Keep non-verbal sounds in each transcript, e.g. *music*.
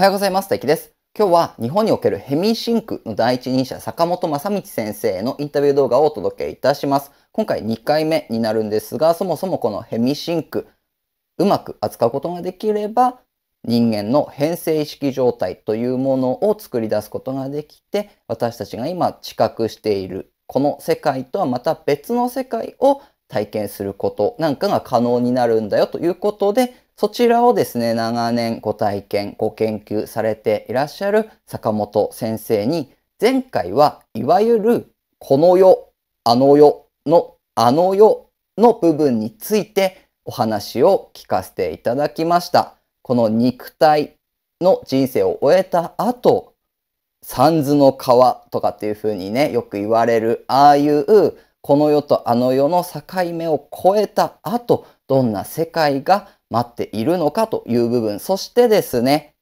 はようございます。たきです。今日は日本におけるヘミシンクの第一人者、坂本正道先生のインタビュー動画をお届けいたします。今回2回目になるんですが、そもそもこのヘミシンク、うまく扱うことができれば、人間の変性意識状態というものを作り出すことができて、私たちが今知覚しているこの世界とはまた別の世界を体験することなんかが可能になるんだよということでそちらをですね、長年ご体験、ご研究されていらっしゃる坂本先生に、前回はいわゆるこの世、あの世のあの世の部分についてお話を聞かせていただきました。この肉体の人生を終えた後、三途の川とかっていう風にね、よく言われる、ああいうこの世とあの世の境目を超えた後、どんな世界が待っているのかという部分。そしてですね、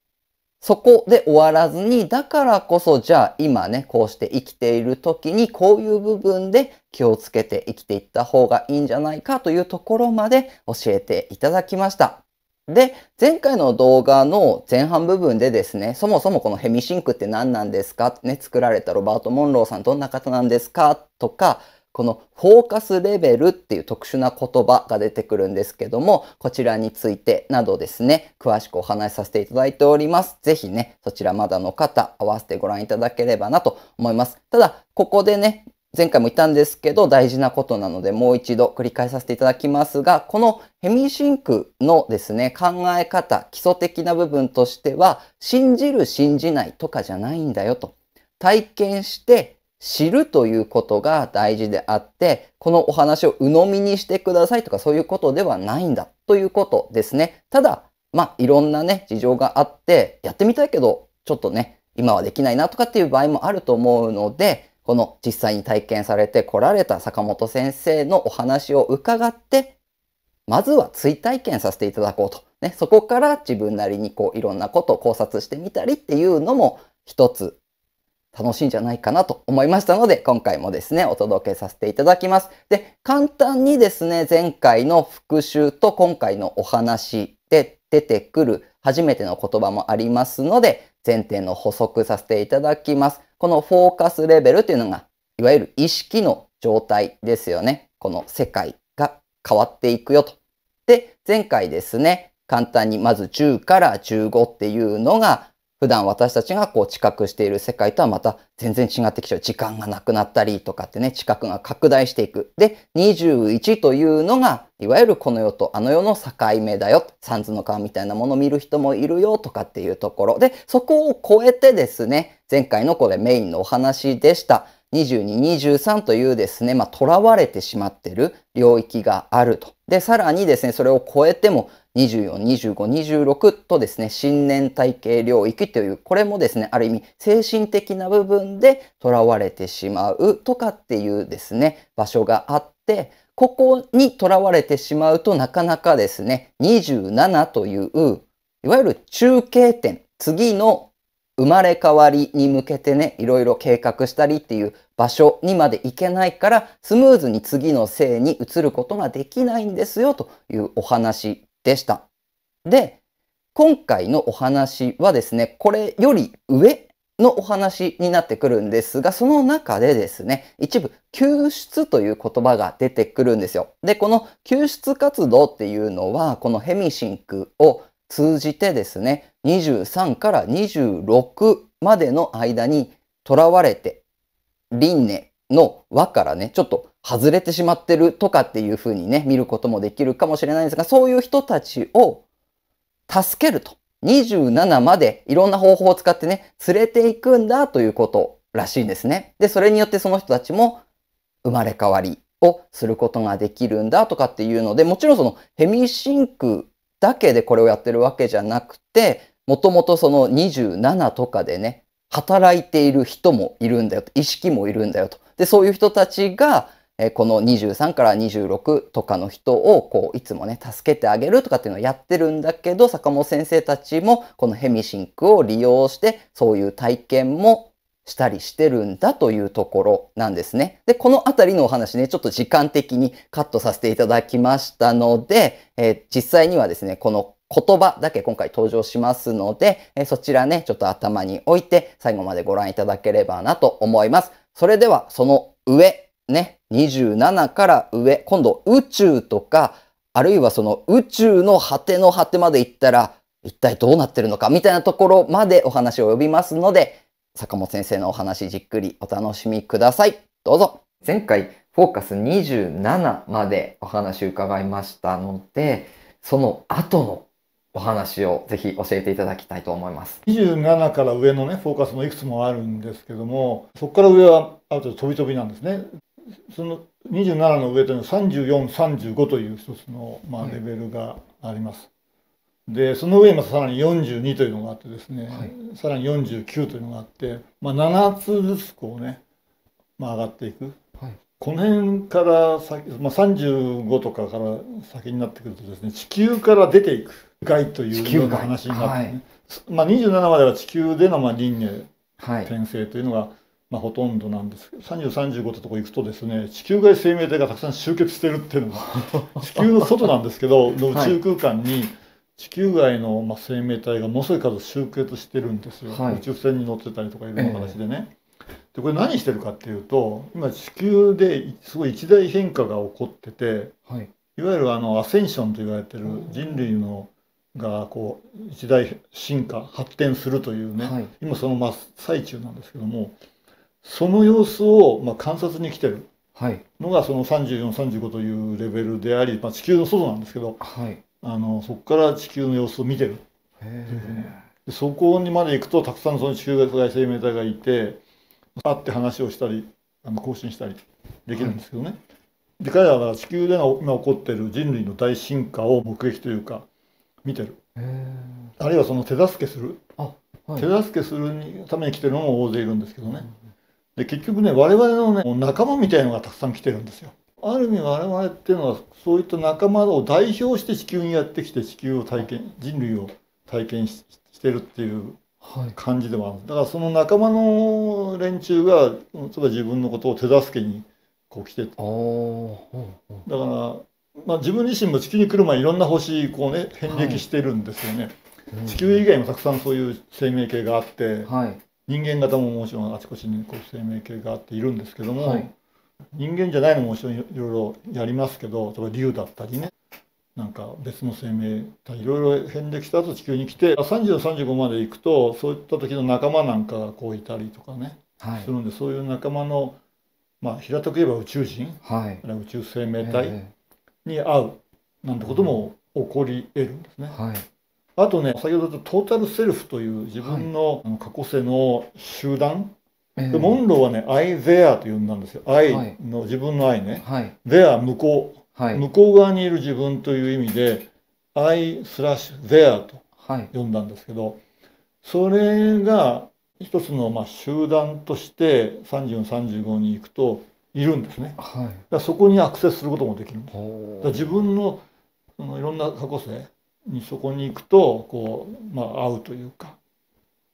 そこで終わらずに、だからこそじゃあ今ね、こうして生きている時にこういう部分で気をつけて生きていった方がいいんじゃないかというところまで教えていただきました。で、前回の動画の前半部分でですね、そもそもこのヘミシンクって何なんですかね、作られたロバート・モンローさんどんな方なんですかとか、このフォーカスレベルっていう特殊な言葉が出てくるんですけども、こちらについてなどですね、詳しくお話しさせていただいております。ぜひね、そちらまだの方、合わせてご覧いただければなと思います。ただ、ここでね、前回も言ったんですけど、大事なことなので、もう一度繰り返させていただきますが、このヘミシンクのですね、考え方、基礎的な部分としては、信じる、信じないとかじゃないんだよと。体験して知るということが大事であって、このお話を鵜呑みにしてくださいとかそういうことではないんだということですね。ただ、まあ、いろんなね、事情があって、やってみたいけど、ちょっとね、今はできないなとかっていう場合もあると思うので、この実際に体験されて来られた坂本先生のお話を伺って、まずは追体験させていただこうと。ね、そこから自分なりにこういろんなことを考察してみたりっていうのも一つ楽しいんじゃないかなと思いましたので、今回もですね、お届けさせていただきます。で、簡単にですね、前回の復習と今回のお話で出てくる初めての言葉もありますので、前提の補足させていただきます。このフォーカスレベルというのが、いわゆる意識の状態ですよね。この世界が変わっていくよと。で、前回ですね、簡単にまず10から15っていうのが普段私たちがこう知覚している世界とはまた全然違ってきちゃう。時間がなくなったりとかってね、知覚が拡大していく。で、21というのが、いわゆるこの世とあの世の境目だよ。三途の川みたいなものを見る人もいるよとかっていうところ。で、そこを超えてですね、前回のこれメインのお話でした。22、23というですね、まあ、囚われてしまってる領域があると。で、さらにですね、それを超えても24、25、26とですね、新年体系領域という、これもですね、ある意味精神的な部分で囚われてしまうとかっていうですね、場所があって、ここに囚われてしまうとなかなかですね、27という、いわゆる中継点、次の生まれ変わりに向けてね、いろいろ計画したりっていう場所にまで行けないから、スムーズに次の性に移ることができないんですよというお話でした。で、今回のお話はですね、これより上のお話になってくるんですが、その中でですね、一部、救出という言葉が出てくるんですよ。で、この救出活動っていうのは、このヘミシンクを通じてですね、23から26までの間に囚われて、輪廻の輪からね、ちょっと外れてしまってるとかっていうふうにね、見ることもできるかもしれないんですが、そういう人たちを助けると。27までいろんな方法を使ってね、連れていくんだということらしいんですね。で、それによってその人たちも生まれ変わりをすることができるんだとかっていうので、もちろんそのヘミシンクだけでこれをやってるわけじゃなくて、もともとその27とかでね、働いている人もいるんだよと、意識もいるんだよと。で、そういう人たちが、えこの23から26とかの人をこういつもね助けてあげるとかっていうのをやってるんだけど坂本先生たちもこのヘミシンクを利用してそういう体験もしたりしてるんだというところなんですね。で、この辺りのお話ね、ちょっと時間的にカットさせていただきましたので、え実際にはですね、この言葉だけ今回登場しますので、えそちらね、ちょっと頭に置いて最後までご覧いただければなと思います。それではその上、ね、27から上、今度宇宙とか、あるいはその宇宙の果ての果てまで行ったら、一体どうなってるのかみたいなところまでお話を呼びますので、坂本先生のお話じっくりお楽しみください。どうぞ。前回、フォーカス27までお話伺いましたので、その後のお話をぜひ教えていただきたいと思います27から上のねフォーカスもいくつもあるんですけどもそこから上はあと飛び飛びなんですねその27の上というのは3435という一つの、まあ、レベルがあります、うん、でその上にさらに42というのがあってですね、はい、さらに49というのがあって、まあ、7つずつこうね、まあ、上がっていくこの辺から先、まあ、35とかから先になってくるとですね地球から出ていく外というような話になってね、まあ、27までは地球でのまあ輪廻転生というのが、まあ、ほとんどなんですけど3035ってとこ行くとですね地球外生命体がたくさん集結してるっていうのが *laughs* 地球の外なんですけど宇宙空間に地球外のまあ生命体がものすごい数集結してるんですよ、はい、宇宙船に乗ってたりとかいろんな形でね。えーでこれ何してるかっていうと今地球ですごい一大変化が起こってて、はい、いわゆるあのアセンションと言われてる人類のがこう一大進化発展するというね、はい、今その真っ最中なんですけどもその様子をまあ観察に来てるのがその3435というレベルであり、まあ、地球の外なんですけど、はい、あのそこから地球の様子を見てる。へそこにまで行くとたくさんその地球外生命体がいて会って話をしたりあの更新したりできるんですけどね、はい、で彼らは地球での今起こっている人類の大進化を目撃というか見てるあるいはその手助けする、はい、手助けするために来てるのも大勢いるんですけどね、で結局ね我々のね仲間みたいのがたくさん来てるんですよある意味我々っていうのはそういった仲間を代表して地球にやってきて地球を体験人類を体験ししてるっていう感じでもある、はい、だからその仲間の連中が例えば自分のことを手助けにこう来てあ、だから、まあ、自分自身も地球に来る前いろんな星こうね遍歴してるんですよね、はいうん、地球以外もたくさんそういう生命系があって、はい、人間型ももちろんあちこちにこう生命系があっているんですけども、人間じゃないのももちろんいろいろやりますけど例えば竜だったりねなんか別の生命体いろいろ遍できた後地球に来て3035まで行くとそういった時の仲間なんかがこういたりとかね、はい、するんでそういう仲間の、まあ、平たく言えば宇宙人、はい、宇宙生命体に会うなんてことも起こり得るんですね。はいあとね先ほど言ったトータルセルフという自分の過去世の集団、えい、でモンローはね「アイ・ゼア」と呼んだんですよ「イ」の、自分の愛ね「ゼア」向こうはい、向こう側にいる自分という意味で I スラッシュ there と呼んだんですけど、はい、それが一つのまあ集団として3435に行くといるんですね、はい、だそこにアクセスすることもできるんでだ自分のそのいろんな過去性にそこに行くとこう、まあ、会うというか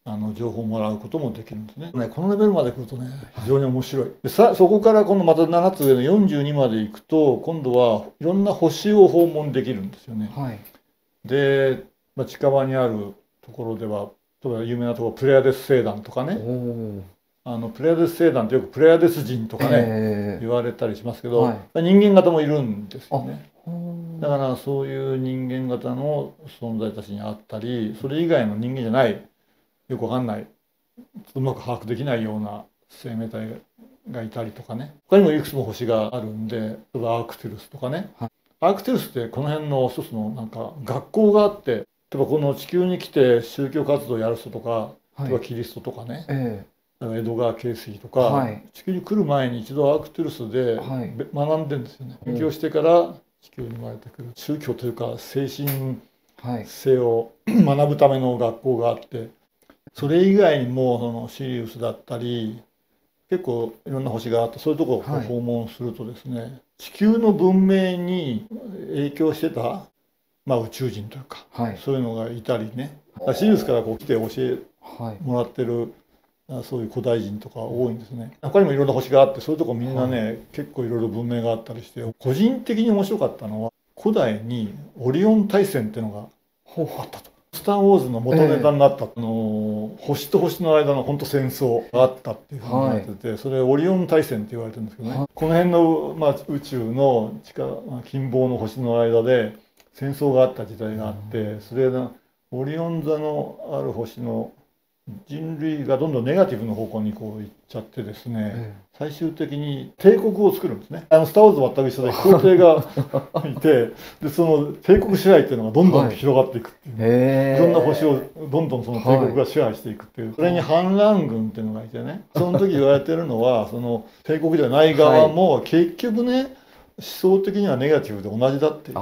あの情報をもらうこともできるんですね。ねこのレベルまで来るとね非常に面白い。でさそこから今度また7つ上の42まで行くと今度はいろんな星を訪問できるんですよね。はい、で、まあ、近場にあるところでは例えば有名なところプレアデス星団とかねあのプレアデス星団ってよくプレアデス人とかね、えー、言われたりしますけど、はい、人間型もいるんですよね。だからそういう人間型の存在たちにあったりそれ以外の人間じゃないよくわかんないうまく把握できないような生命体がいたりとかね他にもいくつも星があるんで例えばアークテルスとかね、はい、アークテルスってこの辺の一つのなんか学校があって例えばこの地球に来て宗教活動をやる人とか、例えばキリストとかね、えー、江戸川慶水とか、はい、地球に来る前に一度アークテルスで、はい、学んでるんですよね勉強してから地球に生まれてくる宗教というか精神性を、学ぶための学校があって。それ以外にもそのシリウスだったり結構いろんな星があってそういうところを訪問するとですね、はい、地球の文明に影響してた、まあ、宇宙人というか、はい、そういうのがいたりねシリウスからこう来て教えもらってる、はい、そういう古代人とか多いんですね他にもいろんな星があってそういうところみんなね、結構いろいろ文明があったりして個人的に面白かったのは古代にオリオン大戦っていうのがあったと。スター・ウォーズ」の元ネタになった、えー、あの星と星の間の本当戦争があったっていうふうになってて、はい、それオリオン大戦って言われてるんですけどね、はい、この辺の、まあ、宇宙の地下近傍の星の間で戦争があった時代があって、うん、それがオリオン座のある星の人類がどんどんネガティブの方向にこういっちゃってですね、最終的に帝国を作るんですねあのスター・ウォーズ全く一緒で皇帝が *laughs* いてでその帝国支配っていうのがどんどん広がっていくっていう、はい、いろんな星をどんどんその帝国が支配していくっていう、はい、それに反乱軍っていうのがいてねその時言われてるのは *laughs* その帝国じゃない側も結局ね、思想的にはネガティブで同じだっていう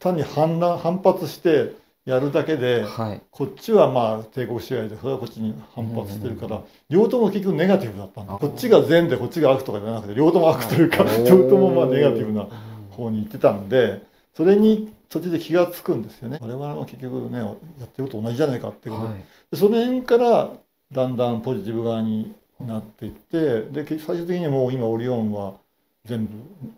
単に反乱反発してやるだけで、はい、こっちはまあ帝国主義でそれはこっちに反発してるから、両党も結局ネガティブだったんだこっちが善でこっちが悪とかじゃなくて両党も悪というか、*laughs* 両党もまあネガティブな方に行ってたんでそれに途中で気が付くんですよね我々も結局ねやってること同じじゃないかっていうこと、はい、でその辺からだんだんポジティブ側になっていってで最終的にもう今オリオンは全部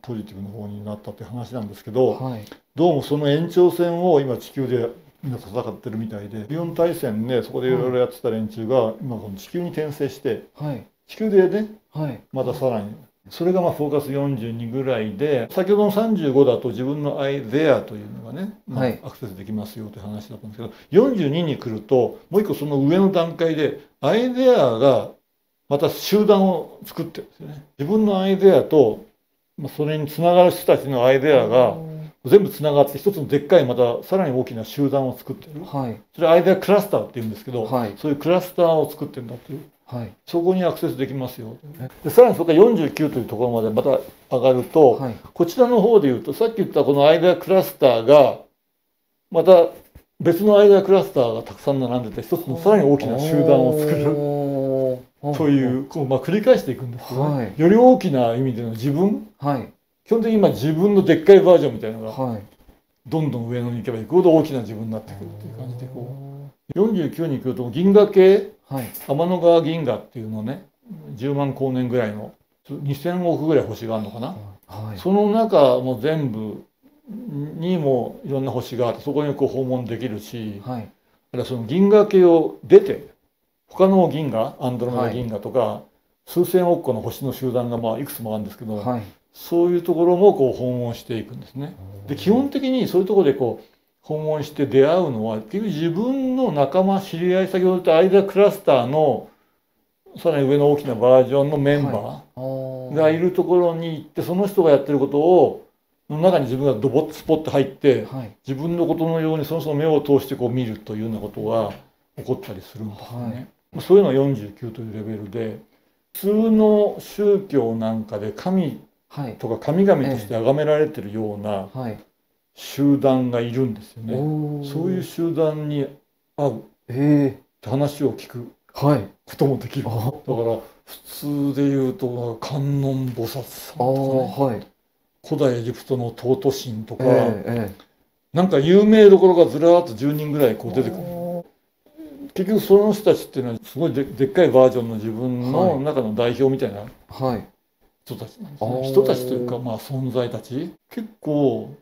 ポジティブの方になったって話なんですけど、はい、どうもその延長線を今地球でみんな戦ってるみたいでビオン大戦ねそこでいろいろやってた連中が、今この地球に転生して、はい、地球でね、はい、またさらに。それがまあフォーカス42ぐらいで先ほどの35だと自分の「アイデアというのがね、まあ、アクセスできますよという話だったんですけど、はい、42に来るともう一個その上の段階でアイデアがまた集団を作ってるんですよね。自分のアイデアと、まあ、それにつながる人たちのアイデアが全部つながって一つのでっかいまたさらに大きな集団を作ってる、はい、それアイデアクラスターっていうんですけど、はい、そういうクラスターを作ってるんだっていう、はい、そこにアクセスできますよでさらにそこから49というところまでまた上がると、はい、こちらの方でいうとさっき言ったこのアイデアクラスターがまた別のアイデアクラスターがたくさん並んでて一つのさらに大きな集団を作るというこう、まあ、繰り返していくんですけど、ね、より大きな意味での自分、はい基本的に今自分のでっかいバージョンみたいなのが、どんどん上野に行けば行くほど大きな自分になってくるっていう感じでこう49に行くと銀河系、はい、天の川銀河っていうのね10万光年ぐらいの2,000億ぐらい星があるのかな、はい、その中も全部にもいろんな星があってそこにこう訪問できるし、はい、だその銀河系を出て他の銀河アンドロメダ銀河とか、数千億個の星の集団がまあいくつもあるんですけど、はい、そういうところもこう訪問していくんですね。で基本的にそういうところでこう訪問して出会うのは結局自分の仲間知り合い先ほど言った間クラスターのさらに上の大きなバージョンのメンバーがいるところに行ってその人がやってることをの中に自分がドボッスポッと入って、はい、自分のことのようにそもそも目を通してこう見るというようなことが起こったりするんですね。はい、そういうのは49というレベルで普通の宗教なんかで神とか神々として崇められてるような集団がいるんですよね、そういう集団に会うって話を聞くこともできる、だから普通で言うと観音菩薩さんとか、ね、古代エジプトの尊神とか、えなんか有名どころがずらーっと10人ぐらいこう出てくる。結局その人たちっていうのはすごいでっかいバージョンの自分の中の代表みたいな、はい、人たちなんですね人たちというかまあ存在たち結構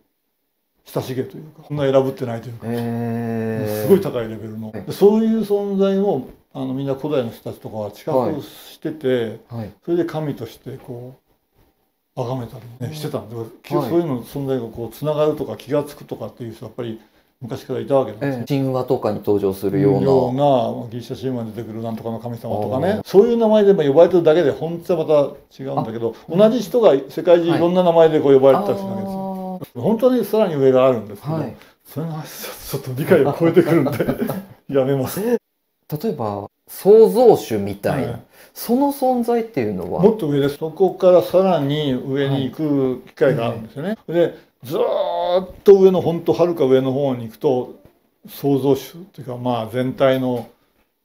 親しげというかそんな選ぶってないというか、えー、すごい高いレベルの、はい、そういう存在をあのみんな古代の人たちとかは近くしてて、はいはい、それで神としてこう崇めたりねしてたんで、そういうの存在がこうつながるとか気が付くとかっていう人はやっぱり昔からいたわけなんです、ね、ええ、神話とかに登場するようなようなギリシャ神話に出てくるなんとかの神様とかねそういう名前で呼ばれてるだけで本当はまた違うんだけど同じ人が世界中いろんな名前でこう呼ばれてたりするわけですよ、はい、本当にさらに上があるんですけど、はい、それがちょっと理解を超えてくるんで *laughs* やめます例えば創造主みたいな、はい、その存在っていうのはもっと上ですそこからさらに上に行く機会があるんですよね、はい、でずっと上のほんとはるか上の方に行くと創造主というかまあ全体の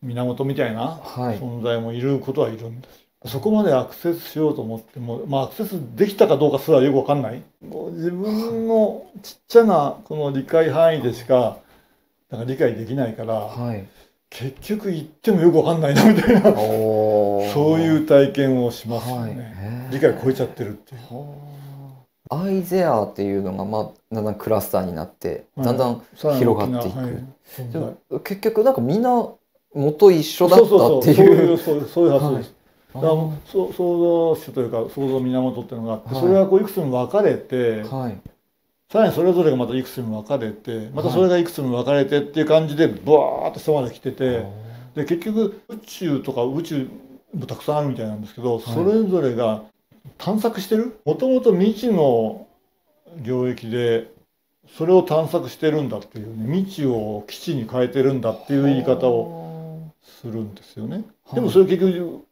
源みたいな存在もいることはいるんです、はい、そこまでアクセスしようと思っても、まあ、アクセスできたかどうかすらよくわかんない自分のちっちゃなこの理解範囲でしかなんか理解できないから、はい、結局行ってもよく分かんないなみたいなそういう体験をしますよね、はい、理解を超えちゃってるっていう。アイゼアっていうのが、まあ、だんだんクラスターになって、だんだん広がっていく、はい、結局なんかみんな元一緒だったっていうそういうそういう発想です、はい、だから創造主というか創造源っていうのがあって、それがこういくつも分かれて、はい、さらにそれぞれがまたいくつも分かれてまたそれがいくつも分かれてっていう感じでブワーッと下まで来てて、で結局宇宙とか宇宙もたくさんあるみたいなんですけど、それぞれが探索してるもともと未知の領域でそれを探索してるんだっていう、ね、未知を基地に変えてるんだっていう言い方をするんですよね。でもそれ結局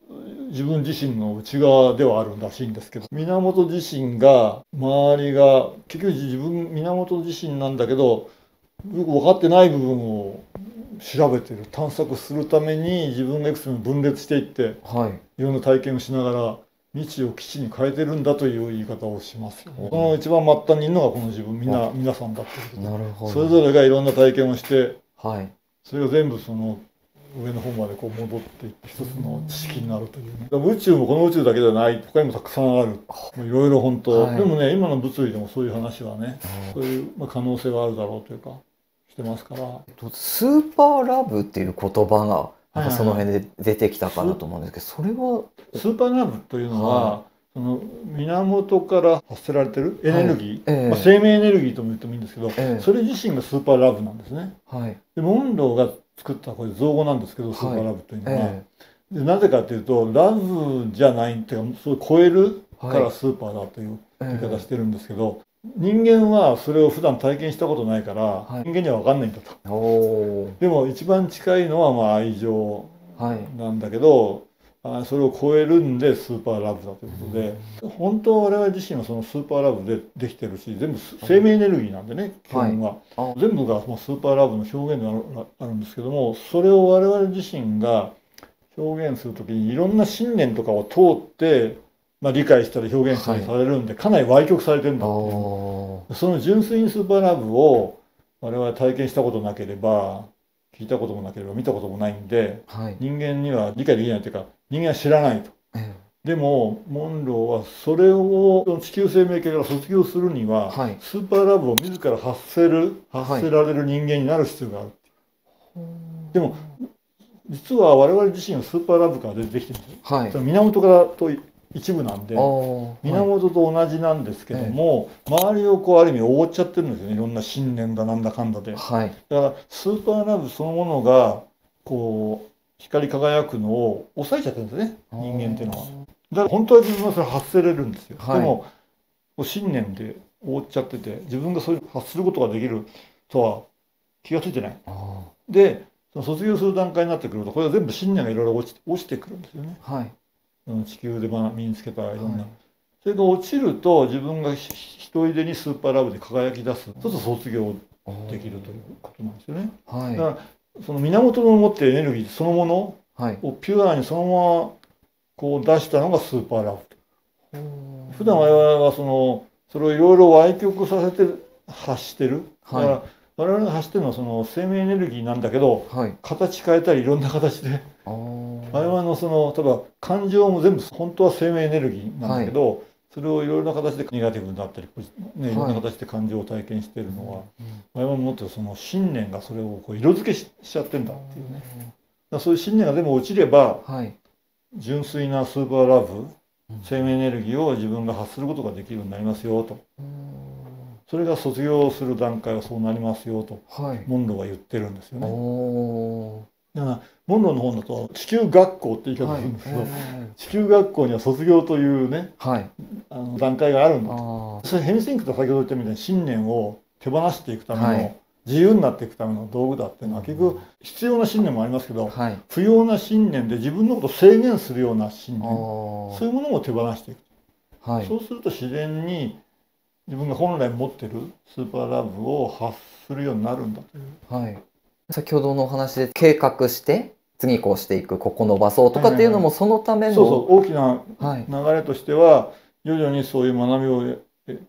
自分自身の内側ではあるらしいんですけど源自身が周りが結局自分源自身なんだけどよく分かってない部分を調べてる探索するために自分がいくつも分裂していって、はい、いろんな体験をしながら知を基地に変えてるんだという言い方をしますその一番末端にいるのがこの自分みんな皆さんだっていうなるほどそれぞれがいろんな体験をして、はい、それが全部その上の方までこう戻っていって一つの知識になるという、ね、宇宙もこの宇宙だけじゃない他にもたくさんあるいろいろ本当、はい、でもね今の物理でもそういう話はね、そういうまあ可能性はあるだろうというかしてますから。スーパーラブっていう言葉がその辺で出てきたかなと思うんですけど、それはスーパーナブというのは、はい、その源から発せられてるエネルギー、はいえー、まあ、生命エネルギーとも言ってもいいんですけど、えー、それ自身がスーパーラブなんですね。はい、でモンローが作ったこれ造語なんですけどスーパーラブというのは、えー、でなぜかというとラブじゃないっていうかそう超えるからスーパーだという言い方してるんですけど、人間はそれを普段体験したことないから、はい、人間には分かんないんだとでも一番近いのはまあ愛情なんだけど、はい、それを超えるんでスーパーラブだということで、うん、本当我々自身はそのスーパーラブでできてるし全部生命エネルギーなんでね基本は、はい、全部がスーパーラブの表現があるんですけどもそれを我々自身が表現する時にいろんな信念とかを通ってまあ、理解したり表現したりされるんで、かなり歪曲されてるんだってその純粋にスーパーラブを我々体験したことなければ聞いたこともなければ見たこともないんで、はい、人間には理解できないというか人間は知らないと。えでもモンローはそれを地球生命系から卒業するには、はい、スーパーラブを自ら発せる発せられる人間になる必要がある、でも実は我々自身はスーパーラブから出てきてるんですよ、はい、源からと一部なんで源と同じなんですけども、周りをこうある意味覆っちゃってるんですよねいろんな信念だなんだかんだで、はい、だからスーパーラブそのものがこう光り輝くのを抑えちゃってるんですね人間っていうのはだから本当は自分はそれ発せれるんですよ、でも信念で覆っちゃってて自分がそういう発することができるとは気が付いてないでその卒業する段階になってくるとこれは全部信念がいろいろ落ち落ちてくるんですよね、はい、その地球で身につけたいろんな、はい、それが落ちると自分が一人でにスーパーラブで輝き出すちょっと卒業できるということなんですよね、はい、だからその源の持ってるエネルギーそのものをピュアにそのままこう出したのがスーパーラブと普段我々はそのそれをいろいろ歪曲させて発してる、はい、だから我々が発してるのはその生命エネルギーなんだけど、はい、形変えたりいろんな形で我々のその例えば感情も全部本当は生命エネルギーなんだけど、はい、それをいろいろな形でネガティブになったり、ね、いろんな形で感情を体験してるのは、はい、我々も持ってるその信念がそれをこう色付けしちゃってんだっていうね、だそういう信念がでも落ちれば、はい、純粋なスーパーラブ生命エネルギーを自分が発することができるようになりますよと。それが卒業する段階はそうなりますよと、はい、モンローは言ってるんですよね。モンローの本だと地球学校って言い方するんですけど、はい地球学校には卒業というね、はい、あの段階があるんだとそれヘミシンクと先ほど言ったみたいに信念を手放していくための、はい、自由になっていくための道具だっていうのは結局必要な信念もありますけど、はい、不要な信念で自分のことを制限するような信念そういうものも手放していく、はい、そうすると自然に自分が本来持ってるスーパーラブを発するようになるんだという。はい先ほどのお話で計画して次こうしていくここ伸ばそうとかっていうのもそのための、そうそう大きな流れとしては、徐々にそういう学びを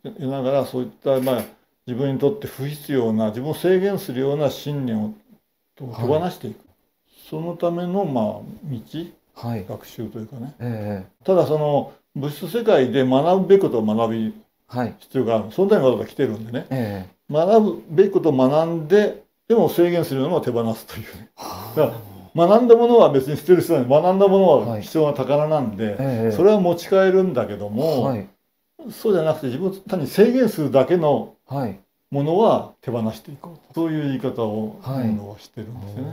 得ながらそういったまあ自分にとって不必要な自分を制限するような信念を手放していく、はい、そのためのまあ道、はい、学習というかね、えー、ただその物質世界で学ぶべきことを学び必要がある、はい、そのために私は来てるんでね、えー、学ぶべきことを学んででも制限するのは手放すというね。だから学んだものは別に捨てる必要ない学んだものは貴重な宝なんで、はいええ、それは持ち帰るんだけども、はい、そうじゃなくて自分単に制限するだけのものは手放していこうそういう言い方を、はい、してるんですよね。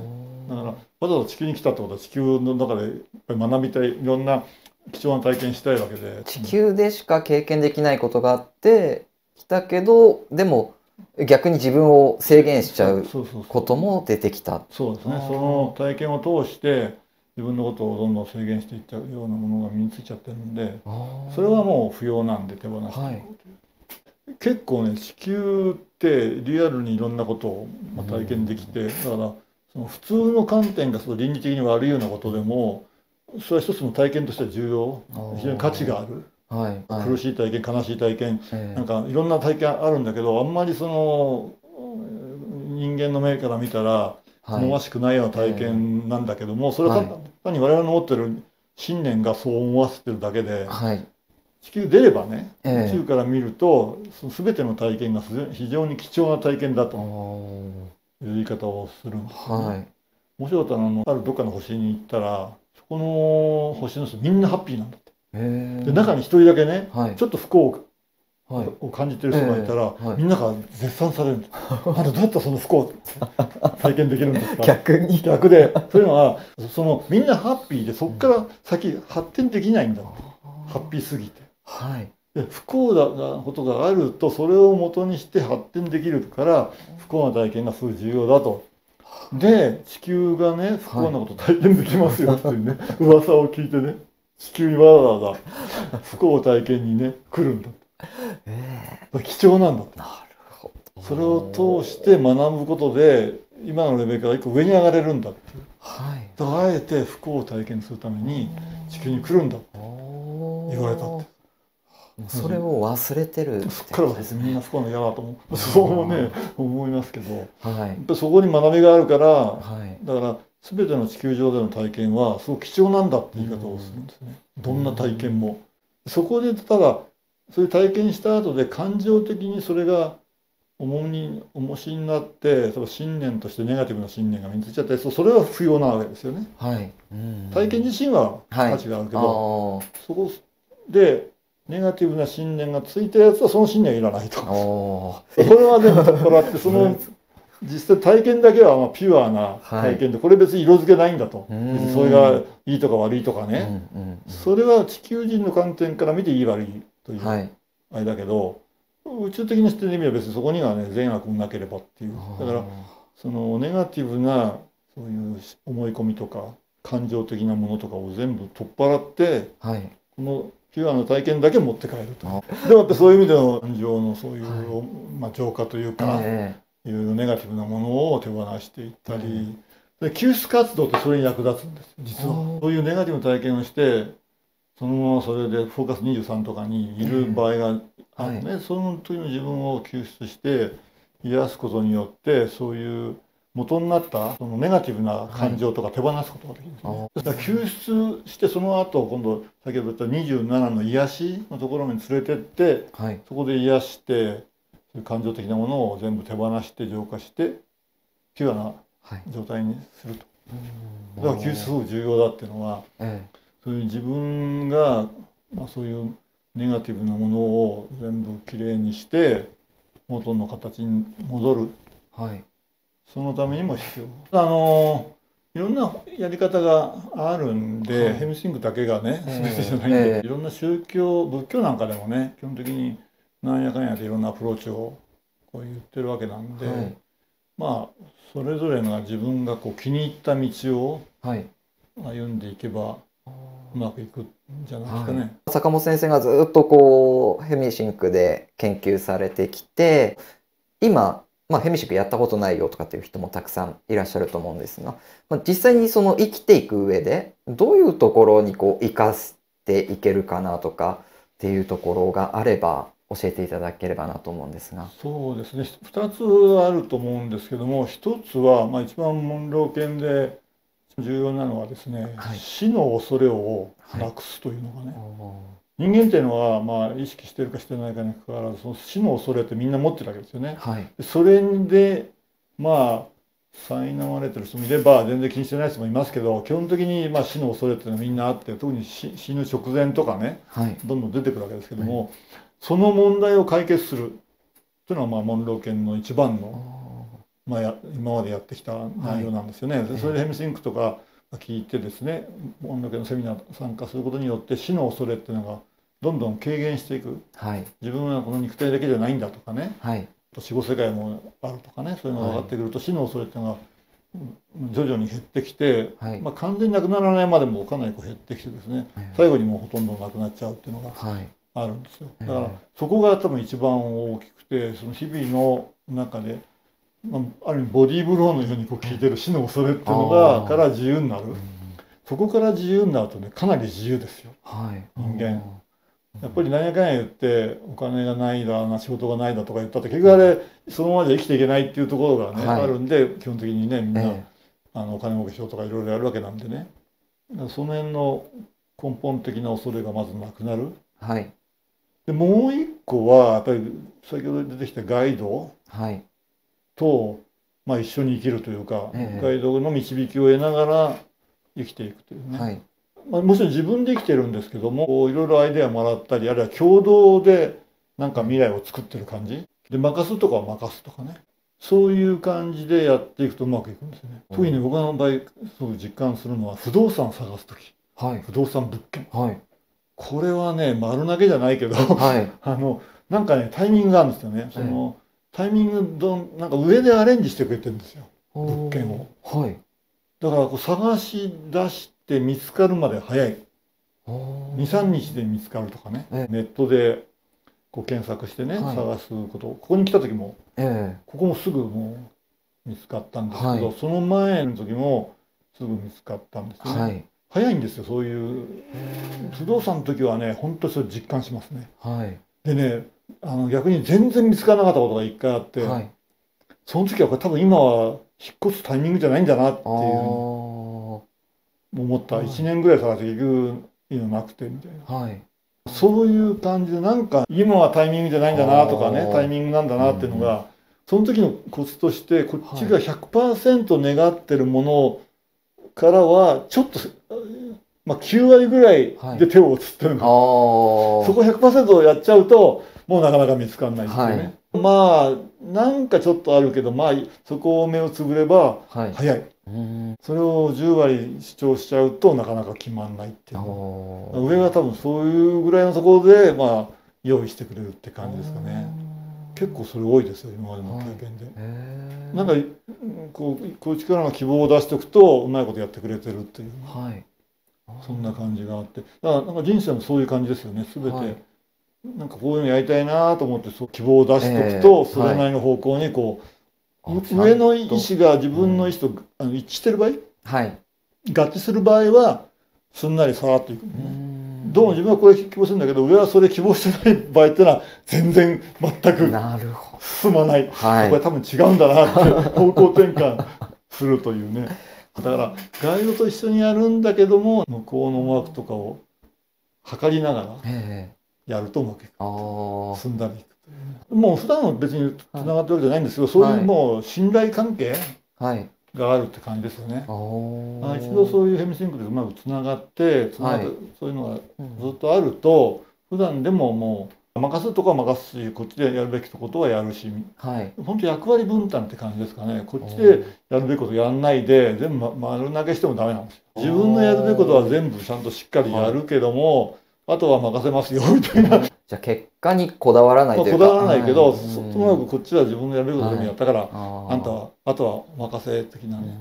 だからわざわざ地球に来たってことは地球の中で学びたいいろんな貴重な体験したいわけで地球でしか経験できないことがあって来たけどでも逆に自分を制限しちゃうことも出てきたそうですねその体験を通して自分のことをどんどん制限していったようなものが身についちゃってるんでそれはもう不要なんで手放して、はい、結構ね地球ってリアルにいろんなことを体験できて、だからその普通の観点がその倫理的に悪いようなことでもそれは一つの体験としては重要非常に価値がある。はいはい、苦しい体験悲しい体験、えー、なんかいろんな体験あるんだけどあんまりその人間の目から見たら思わしくないような体験なんだけども、はい、それは単に我々の持ってる信念がそう思わせてるだけで、はい、地球出ればね、えー、宇宙から見ると全ての体験が非常に貴重な体験だという言い方をするんです、ね、はい、面白かったのあるどっかの星に行ったらそこの星の人みんなハッピーなんだで中に一人だけね、はい、ちょっと不幸を感じてる人がいたら、はいえーみんなが絶賛されるあなたどうやったらその不幸を *laughs* 体験できるんですか逆に逆でそういうのはそのみんなハッピーでそこから先発展できないんだうん、ハッピーすぎて。はいで不幸なことがあるとそれを元にして発展できるから不幸な体験がすごい重要だとで地球がね不幸なこと体験できますよっていうね、はい、噂を聞いてね地球にわざわざ不幸体験にね来るんだ、えー、貴重なんだなるほどそれを通して学ぶことで今のレベルから一個上に上がれるんだってはい、だあえて不幸を体験するために地球に来るんだって言われたってそれを忘れてる、ね、そっからですみんな不幸な嫌だと思うそうね思いますけど、はい、そこに学びがあるから、はい、だから全ての地球上での体験はすごく貴重なんだって言い方をするんですね、どんな体験も。そこでただそういう体験した後で感情的にそれが重に重しになってその信念としてネガティブな信念が身についちゃってそれは不要なわけですよね。はい、体験自身は価値があるけど、はい、そこでネガティブな信念がついたやつはその信念はいらないと。*laughs* これはでもこらってその *laughs* 実際体験だけはまあピュアな体験で、これ別に色付けないんだと別にそれがいいとか悪いとかね、それは地球人の観点から見ていい悪いという、あれだけど宇宙的にしてみれば別にそこにはね善悪もなければっていうだからそのネガティブなそういう思い込みとか感情的なものとかを全部取っ払って、このピュアな体験だけ持って帰るとでもやっぱそういう意味での感情のそういう、まあ、浄化というか、えーいうネガティブなものを手放していったり、で救出活動ってそれに役立つんです実はそういうネガティブな体験をしてそのままそれで「フォーカス23」とかにいる場合があるね、はい、その時の自分を救出して癒すことによってそういう元になったそのネガティブな感情とか手放すことができるんですね、はい、だから救出してその後今度先ほど言った27の癒しのところに連れてって、はい、そこで癒して感情的なものを全部手放して浄化してピュアな状態にすると、はい、だから救出すごく重要だっていうのは、ええ、そういう自分が、まあ、そういうネガティブなものを全部きれいにして元の形に戻る、はい、そのためにも必要。あのいろんなやり方があるんで、はい、ヘムシングだけがね全てじゃないんで、えいろんな宗教仏教なんかでもね基本的になんやかんやでいろんなアプローチをこう言ってるわけなんで、はい、まあそれぞれが自分がこう気に入った道を歩んでいけば、うまくいくんじゃないですかね、はい、坂本先生がずっとこうヘミシンクで研究されてきて今、まあ、ヘミシンクやったことないよとかっていう人もたくさんいらっしゃると思うんですが、まあ、実際にその生きていく上でどういうところにこう生かしていけるかなとかっていうところがあれば教えていただければなと思うんですがそうですね二つあると思うんですけども一つは、まあ、一番問答研で重要なのはですね、はい、死の恐れをなくすというのがね、はい、人間っていうのは、まあ、意識してるかしてないかにかかわらずその死の恐れってみんな持ってるわけですよね。はい、それでまあ苛まれてる人もいれば全然気にしてない人もいますけど基本的にまあ死の恐れっていうのはみんなあって特に死の直前とかね、はい、どんどん出てくるわけですけども、その問題を解決するというのはまあモンロー犬の一番の、まあや、今までやってきた内容なんですよね。はい、それでヘムシンクとか聞いてですねモンロー犬のセミナー参加することによって死の恐れっていうのがどんどん軽減していく、はい、自分はこの肉体だけじゃないんだとかね、はい、死後世界もあるとかねそういうのが分かってくると、死の恐れっていうのが徐々に減ってきて、はい、まあ、完全になくならないまでもかなりこう減ってきてですね、最後にもうほとんどなくなっちゃうっていうのが、はい、あるんですよだからそこが多分一番大きくてその日々の中で、まあ、ある意味ボディーブローのようにこう聞いてる死の恐れっていうのがから自由になる、うん、そこから自由になるとねかなり自由ですよ、はい、人間。やっぱり何やかんや言ってお金がないだな仕事がないだとか言ったって結局あれそのままじゃ生きていけないっていうところがね、はい、あるんで基本的にねみんな、ええ、あのお金儲けしようとかいろいろやるわけなんでねその辺の根本的な恐れがまずなくなる、はい、でもう一個はやっぱり先ほど出てきたガイドと、はい、まあ、一緒に生きるというか、えガイドの導きを得ながら生きていくというね、はい、まあ、もちろん自分で生きてるんですけどもいろいろアイデアもらったりあるいは共同でなんか未来を作ってる感じで任すとかは任すとかねそういう感じでやっていくとうまくいくんですね、特に、ね、僕の場合そう実感するのは不動産を探す時、はい、不動産物件、はい、これはね丸投げじゃないけど、はい、*laughs* あのなんかねタイミングがあるんですよねその、タイミングどなんか上でアレンジしてくれてるんですよ物件を、はい、だからこう探し出して見つかるまで早い23日で見つかるとかね、ネットでこう検索してね、はい、探すことここに来た時も、え、ここもすぐもう見つかったんですけど、はい、その前の時もすぐ見つかったんですね。はい早いんですよそういう不動産の時はね本当それ実感しますね、はい、でねあの逆に全然見つからなかったことが一回あって、はい、その時は多分今は引っ越すタイミングじゃないんだなっていう思った1年ぐらい探して行くいのなくてみたいな、はい、そういう感じでなんか今はタイミングじゃないんだなとかねタイミングなんだなっていうのが、うん、その時のコツとしてこっちが100%願ってるものからはちょっとまあ、9割ぐらいで手を打つっていうの、はい、そこ100%やっちゃうともうなかなか見つかんないですよね、はい、まあなんかちょっとあるけどまあそこを目をつぶれば早い、はい、それを10割主張しちゃうとなかなか決まんないっていう上が多分そういうぐらいのところでまあ用意してくれるって感じですかね結構それ多いですよ今までの経験で、なんかこうこっの希望を出しておくとうまいことやってくれてるっていう、はいそんな感じがあってだからなんか人生もそういう感じですよね全て、はい、なんかこういうのやりたいなと思ってそう希望を出しておくと、えー、それなりの方向にこう、はい、上の意思が自分の意思と、うん、あの一致してる場合、はい、合致する場合はすんなりさらっといく、ね、どうも自分はこれ希望してるんだけど上はそれ希望してない場合ってのは全然全く進まない、はい、これ多分違うんだなって方向転換するというね。だからガイドと一緒にやるんだけども向こうの思惑とかを測りながらやるとうまくいく、進んだりいくう、もう普段は別につながってるわけじゃないんですけど、はい、そういうもう信頼関係があるって感じですよね、はい、一度そういうヘミシンクでうまくつながってつながる、はい、そういうのがずっとあると、うん、普段でももう任せるとこは任すしこっちでやるべきことはやるし、はい、本当役割分担って感じですかねこっちでやるべきことやんないで全部丸投げしてもダメなんです自分のやるべきことは全部ちゃんとしっかりやるけども、はい、あとは任せますよみたいな。じゃあ結果にこだわらないというか、まあ、こだわらないけど、はい、ともかくこっちは自分のやるべきこと全部やったから、はい、ああんたはあとは任せ的なね、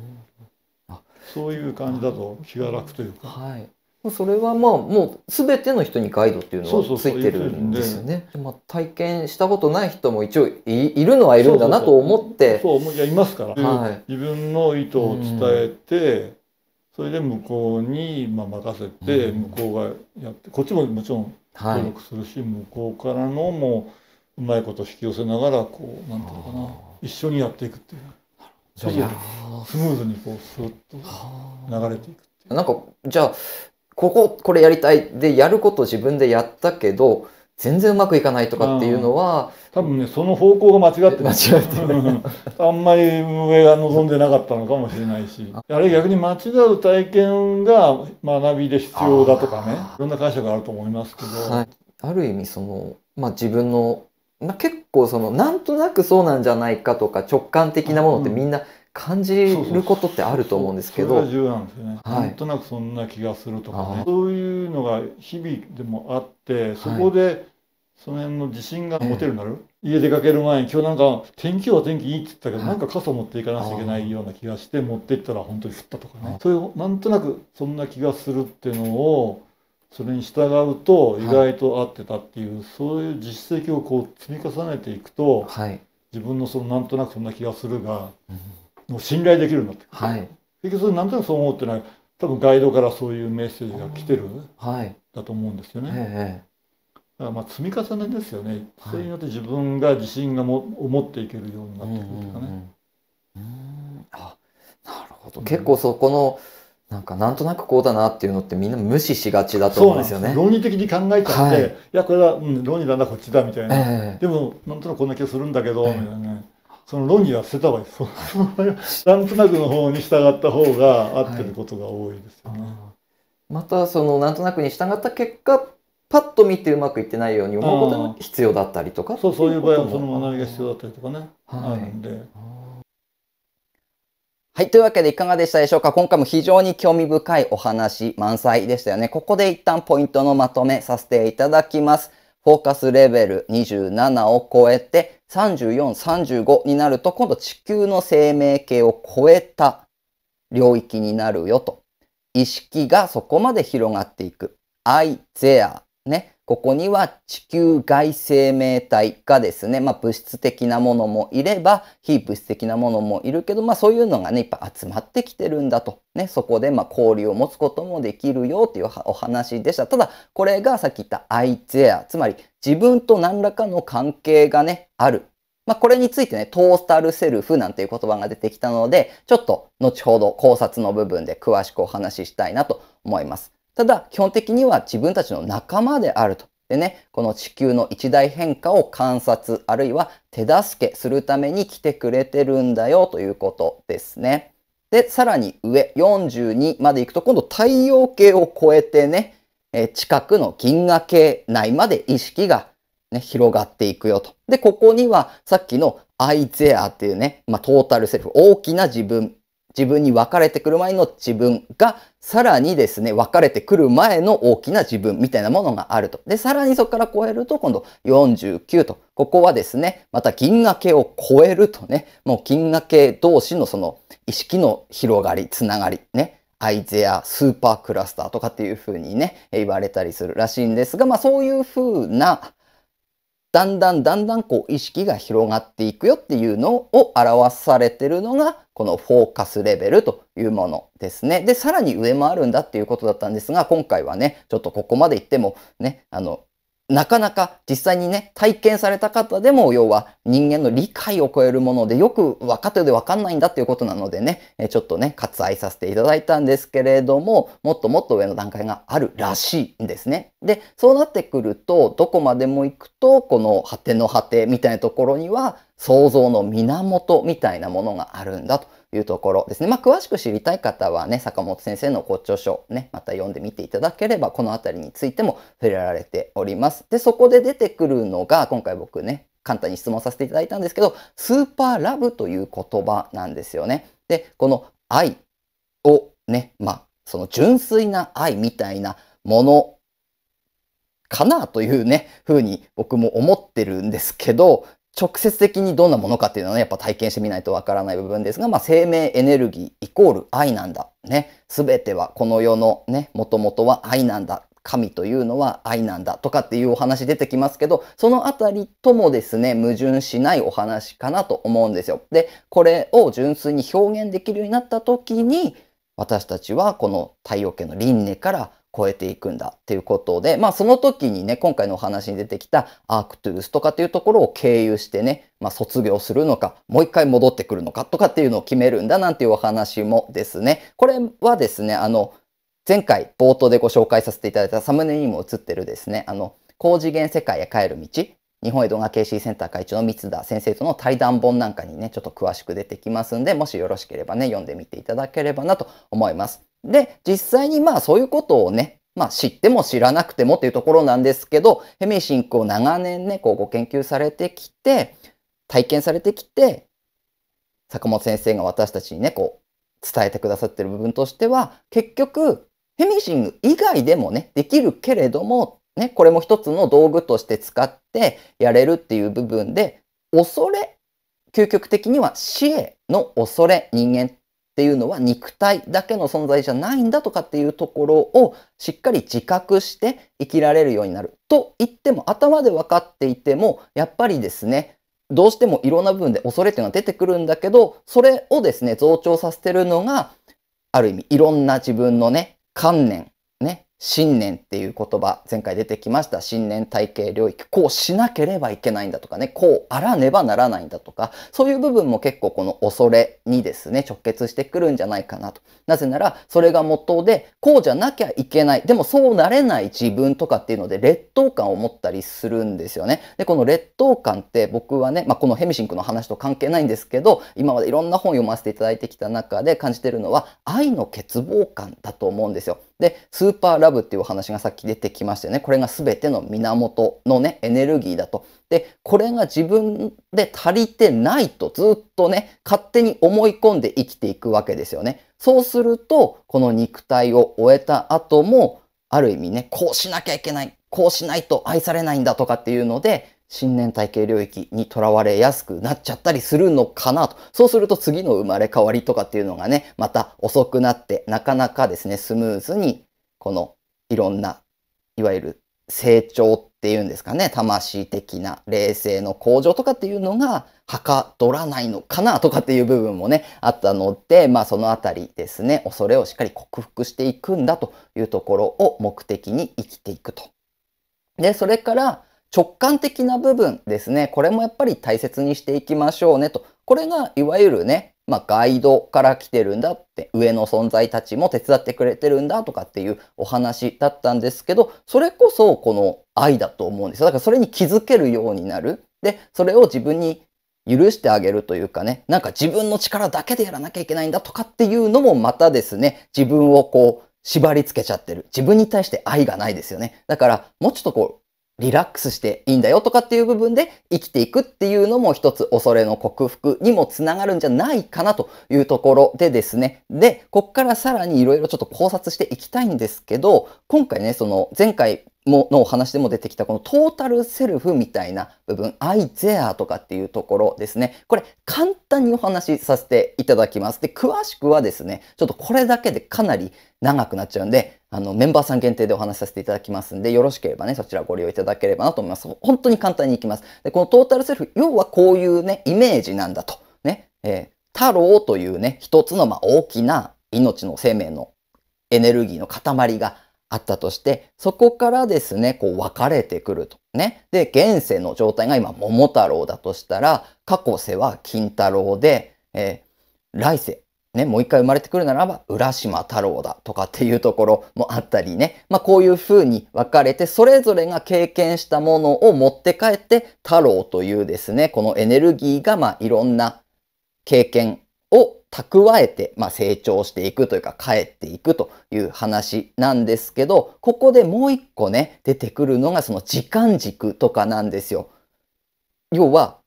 そういう感じだと気が楽というか。はいそれはまあもう全ての人にガイドっていうのはついてるんですよね。まあ、体験したことない人も一応いるのはいるんだなと思ってそういやいますから、はい、自分の意図を伝えて、うん、それで向こうにまあ任せて、向こうがやってこっちももちろん努力するし、はい、向こうからのもううまいこと引き寄せながらこうなんていうのかな一緒にやっていくっていうそうスムーズにこうスッと流れていく。なんかじゃあここ、これやりたい。で、やること自分でやったけど、全然うまくいかないとかっていうのは、うん、多分ねその方向が間違って間違ってな *laughs* あんまり上が望んでなかったのかもしれないしあれ逆に間違う体験が学びで必要だとかねいろんな解釈があると思いますけど、はい、ある意味その、まあ、自分の、まあ、結構そのなんとなくそうなんじゃないかとか直感的なものってみんな、うん感じることってあると思うんですけどそれ重要なんですよね、はい、なんとなくそんな気がするとかねそういうのが日々でもあってそこでその辺の自信が持てるなる、はい、家出かける前に今日なんか天気は天気いいって言ったけど、はい、なんか傘持っていかなきゃいけないような気がして持っていったら本当に降ったとかねそういうなんとなくそんな気がするっていうのをそれに従うと意外と合ってたっていう、そういう実績をこう積み重ねていくと、自分のそのなんとなくそんな気がするが。うんもう信頼できるようって、はい、結局なんとなくそう思ってない多分ガイドからそういうメッセージが来てる、はい、だと思うんですよね。ええ、だからまあ積み重ねですよね、はい、それによって自分が自信がも思っていけるようになってくるとかね。うん、うん、あなるほど、うん、結構そこのなんかなんとなくこうだなっていうのってみんな無視しがちだと思うんですよね。論理的に考えちゃって、はい、いやこれは、うん、論理だなこっちだみたいな、え、でもなんとなくこんな気がするんだけど、みたいなね。その論議は捨てた方がいいです。*laughs* なんとなくの方に従った方が合ってることが多いですよね。はい、またそのなんとなくに従った結果パッと見てうまくいってないように思うことも必要だったりとかそうそういう場合はその学びが必要だったりとかね、はい、あるんで。はい。というわけでいかがでしたでしょうか今回も非常に興味深いお話満載でしたよね。ここで一旦ポイントのまとめさせていただきます。フォーカスレベル27を超えて34、35になると、今度地球の生命系を超えた領域になるよと。意識がそこまで広がっていく。I, there, ね。ここには地球外生命体がですね、まあ、物質的なものもいれば非物質的なものもいるけど、まあ、そういうのがねいっぱい集まってきてるんだと、ね、そこでまあ交流を持つこともできるよというお話でしたただこれがさっき言ったアイゼアつまり自分と何らかの関係がねある。まあ、これについてね、トータルセルフなんていう言葉が出てきたので、ちょっと後ほど考察の部分で詳しくお話ししたいなと思います。ただ、基本的には自分たちの仲間であると。でね、この地球の一大変化を観察、あるいは手助けするために来てくれてるんだよということですね。で、さらに上、42まで行くと、今度太陽系を超えてね、え近くの銀河系内まで意識が、ね、広がっていくよと。で、ここにはさっきのアイゼアっていうね、まあ、トータルセルフ、大きな自分自分に分かれてくる前の自分が、さらにですね、分かれてくる前の大きな自分みたいなものがあると。で、さらにそこから超えると、今度49と。ここはですね、また銀河系を超えるとね、もう銀河系同士のその意識の広がり、つながり、ね、アイゼア、スーパークラスターとかっていう風にね、言われたりするらしいんですが、まあそういう風な、だんだんだんだんこう意識が広がっていくよっていうのを表されてるのが、このフォーカスレベルというものですね。で、さらに上もあるんだっていうことだったんですが、今回はね、ちょっとここまで行ってもね、あの、なかなか実際にね、体験された方でも、要は人間の理解を超えるもので、よく分かったようで分かんないんだっていうことなのでね、ちょっとね、割愛させていただいたんですけれども、もっともっと上の段階があるらしいんですね。で、そうなってくると、どこまでも行くと、この果ての果てみたいなところには、創造の源みたいなものがあるんだと。いうところですね。まあ、詳しく知りたい方はね、坂本先生のご著書ね、また読んでみていただければ、この辺りについても触れられております。で、そこで出てくるのが、今回僕ね、簡単に質問させていただいたんですけど、スーパーラブという言葉なんですよね。で、この愛をね、まあ、その純粋な愛みたいなものかなというね、風に僕も思ってるんですけど、直接的にどんなものかっていうのは、ね、やっぱ体験してみないとわからない部分ですが、まあ、生命エネルギーイコール愛なんだ。ね。すべてはこの世のね、もともとは愛なんだ。神というのは愛なんだとかっていうお話出てきますけど、そのあたりともですね、矛盾しないお話かなと思うんですよ。で、これを純粋に表現できるようになった時に、私たちはこの太陽系の輪廻から超えていくんだっていうことで、まあその時にね、今回のお話に出てきたアークトゥースとかっていうところを経由してね、まあ卒業するのか、もう一回戻ってくるのかとかっていうのを決めるんだなんていうお話もですね、これはですね、あの、前回冒頭でご紹介させていただいたサムネにも映ってるですね、あの、高次元世界へ帰る道日本江戸川 KC センター会長の三田先生との対談本なんかにね、ちょっと詳しく出てきますんで、もしよろしければね、読んでみていただければなと思います。で、実際にまあそういうことをね、まあ知っても知らなくてもっていうところなんですけど、ヘミシンクを長年ね、こうご研究されてきて、体験されてきて、坂本先生が私たちにね、こう伝えてくださってる部分としては、結局、ヘミシング以外でもね、できるけれども、ね、これも一つの道具として使ってやれるっていう部分で、恐れ、究極的には死への恐れ、人間っていうのは肉体だけの存在じゃないんだとかっていうところをしっかり自覚して生きられるようになると言っても頭で分かっていてもやっぱりですねどうしてもいろんな部分で恐れっていうのは出てくるんだけどそれをですね増長させてるのがある意味いろんな自分のね観念信念っていう言葉、前回出てきました。信念体系領域。こうしなければいけないんだとかね、こうあらねばならないんだとか、そういう部分も結構この恐れにですね、直結してくるんじゃないかなと。なぜなら、それが元で、こうじゃなきゃいけない。でもそうなれない自分とかっていうので、劣等感を持ったりするんですよね。で、この劣等感って僕はね、まあ、このヘミシンクの話と関係ないんですけど、今までいろんな本読ませていただいてきた中で感じてるのは、愛の欠乏感だと思うんですよ。で、スーパーラブっていうお話がさっき出てきましたよね。これが全ての源のね、エネルギーだと。で、これが自分で足りてないとずっとね、勝手に思い込んで生きていくわけですよね。そうすると、この肉体を終えた後も、ある意味ね、こうしなきゃいけない、こうしないと愛されないんだとかっていうので、信念体系領域にとらわれやすくなっちゃったりするのかなと。そうすると次の生まれ変わりとかっていうのがね、また遅くなって、なかなかですね、スムーズに、このいろんな、いわゆる成長っていうんですかね、魂的な冷静の向上とかっていうのが、はかどらないのかなとかっていう部分もね、あったので、まあそのあたりですね、恐れをしっかり克服していくんだというところを目的に生きていくと。で、それから、直感的な部分ですね。これもやっぱり大切にしていきましょうねと。これがいわゆるね、まあ、ガイドから来てるんだって、上の存在たちも手伝ってくれてるんだとかっていうお話だったんですけど、それこそこの愛だと思うんですよ。だからそれに気づけるようになる。で、それを自分に許してあげるというかね、なんか自分の力だけでやらなきゃいけないんだとかっていうのもまたですね、自分をこう縛り付けちゃってる。自分に対して愛がないですよね。だから、もうちょっとこう、リラックスしていいんだよとかっていう部分で生きていくっていうのも一つ恐れの克服にもつながるんじゃないかなというところでですね。で、こっからさらにいろいろちょっと考察していきたいんですけど、今回ね、その前回ものお話でも出てきたこのトータルセルフみたいな部分 I there とかっていうところですねこれ簡単にお話しさせていただきますで詳しくはですねちょっとこれだけでかなり長くなっちゃうんであのメンバーさん限定でお話しさせていただきますんでよろしければねそちらご利用いただければなと思います本当に簡単にいきますでこのトータルセルフ要はこういうねイメージなんだとね、えー、太郎というね一つのま大きな命の生命のエネルギーの塊があったとして、そこからですね、こう分かれてくると。ね。で、現世の状態が今、桃太郎だとしたら、過去世は金太郎で、えー、来世、ね、もう一回生まれてくるならば、浦島太郎だとかっていうところもあったりね。まあ、こういう風に分かれて、それぞれが経験したものを持って帰って、太郎というですね、このエネルギーが、まあ、いろんな経験を蓄えて、まあ、成長していくというか帰っていくという話なんですけど、ここでもう一個ね、出てくるのがその時間軸とかなんですよ。要は、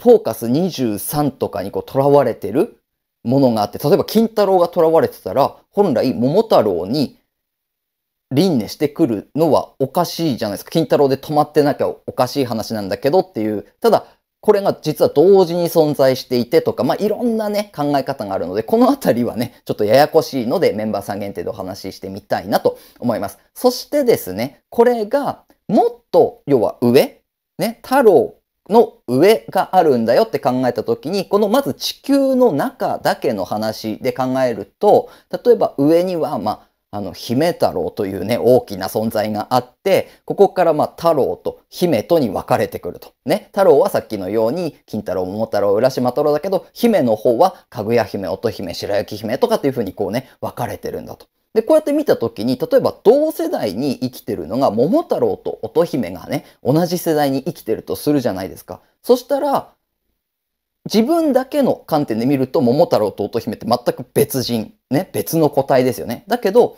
フォーカス23とかにこう囚われてるものがあって、例えば金太郎が囚われてたら、本来桃太郎に輪廻してくるのはおかしいじゃないですか。金太郎で止まってなきゃおかしい話なんだけどっていう。ただ、これが実は同時に存在していてとか、まあ、いろんなね、考え方があるので、このあたりはね、ちょっとややこしいので、メンバーさん限定でお話ししてみたいなと思います。そしてですね、これが、もっと、要は上、ね、太郎の上があるんだよって考えた時に、このまず地球の中だけの話で考えると、例えば上には、まあ、あの、姫太郎というね、大きな存在があって、ここからまあ太郎と姫とに分かれてくると。ね、太郎はさっきのように、金太郎、桃太郎、浦島太郎だけど、姫の方は、かぐや姫、乙姫、白雪姫とかっていうふうにこうね、分かれてるんだと。で、こうやって見た時に、例えば同世代に生きてるのが、桃太郎と乙姫がね、同じ世代に生きてるとするじゃないですか。そしたら、自分だけの観点で見ると、桃太郎と乙姫って全く別人、ね、別の個体ですよね。だけど、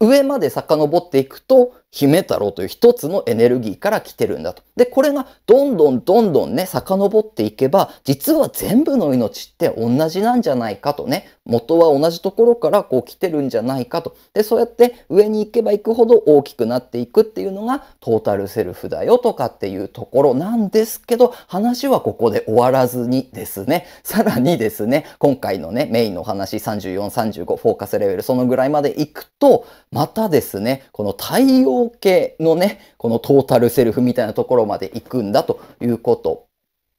上まで遡っていくと、姫太郎という一つのエネルギーから来てるんだと。で、これがどんどんどんどんね、遡っていけば、実は全部の命って同じなんじゃないかとね、元は同じところからこう来てるんじゃないかと。で、そうやって上に行けば行くほど大きくなっていくっていうのがトータルセルフだよとかっていうところなんですけど、話はここで終わらずにですね、さらにですね、今回のね、メインの話34、35、フォーカスレベル、そのぐらいまで行くと、またですね、この対応統計のね、このトータルセルフみたいなところまで行くんだということ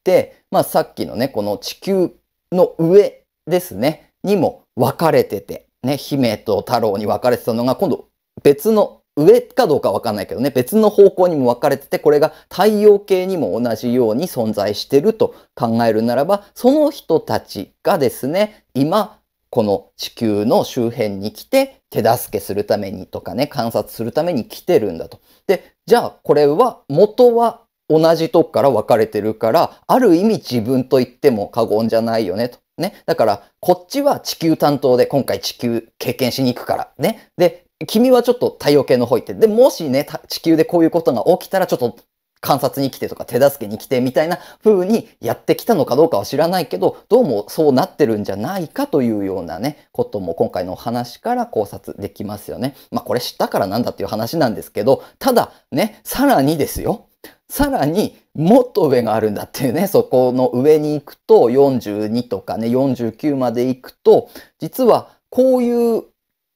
で、まあさっきのね、この地球の上ですね、にも分かれてて、ね、姫と太郎に分かれてたのが、今度別の上かどうかわかんないけどね、別の方向にも分かれてて、これが太陽系にも同じように存在してると考えるならば、その人たちがですね、今、この地球の周辺に来て、手助けするためにとかね、観察するために来てるんだと。で、じゃあこれは、元は同じとこから分かれてるから、ある意味自分と言っても過言じゃないよねと。ね。だから、こっちは地球担当で今回地球経験しに行くから。ね。で、君はちょっと太陽系の方行って。で、もしね、地球でこういうことが起きたらちょっと観察に来てとか手助けに来てみたいな風にやってきたのかどうかは知らないけど、どうもそうなってるんじゃないかというようなね、ことも今回のお話から考察できますよね。まあこれ知ったからなんだっていう話なんですけど、ただね、さらにですよ。さらにもっと上があるんだっていうね、*laughs* そこの上に行くと42とかね、49まで行くと、実はこういう